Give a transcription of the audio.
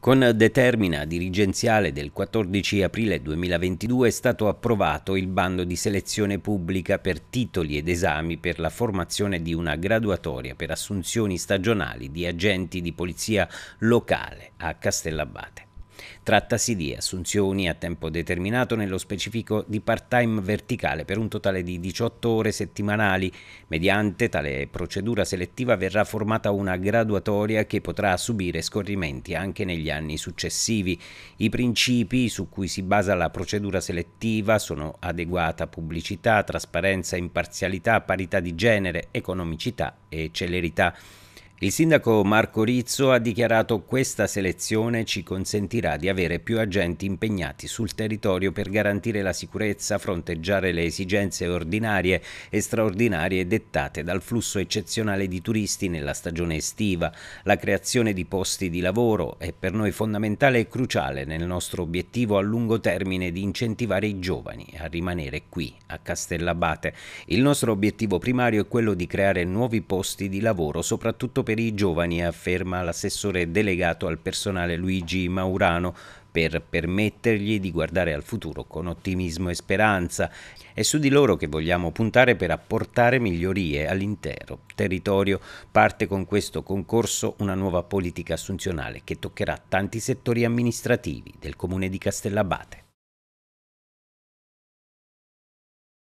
Con determina dirigenziale del 14 aprile 2022 è stato approvato il bando di selezione pubblica per titoli ed esami per la formazione di una graduatoria per assunzioni stagionali di agenti di polizia locale a Castellabate. Trattasi di assunzioni a tempo determinato, nello specifico di part-time verticale per un totale di 18 ore settimanali. Mediante tale procedura selettiva verrà formata una graduatoria che potrà subire scorrimenti anche negli anni successivi. I principi su cui si basa la procedura selettiva sono adeguata pubblicità, trasparenza, imparzialità, parità di genere, economicità e celerità. Il sindaco Marco Rizzo ha dichiarato questa selezione ci consentirà di avere più agenti impegnati sul territorio per garantire la sicurezza, fronteggiare le esigenze ordinarie e straordinarie dettate dal flusso eccezionale di turisti nella stagione estiva. La creazione di posti di lavoro è per noi fondamentale e cruciale nel nostro obiettivo a lungo termine di incentivare i giovani a rimanere qui, a Castellabate. Il nostro obiettivo primario è quello di creare nuovi posti di lavoro, soprattutto per per i giovani, afferma l'assessore delegato al personale Luigi Maurano per permettergli di guardare al futuro con ottimismo e speranza. È su di loro che vogliamo puntare per apportare migliorie all'intero territorio. Parte con questo concorso una nuova politica assunzionale che toccherà tanti settori amministrativi del comune di Castellabate.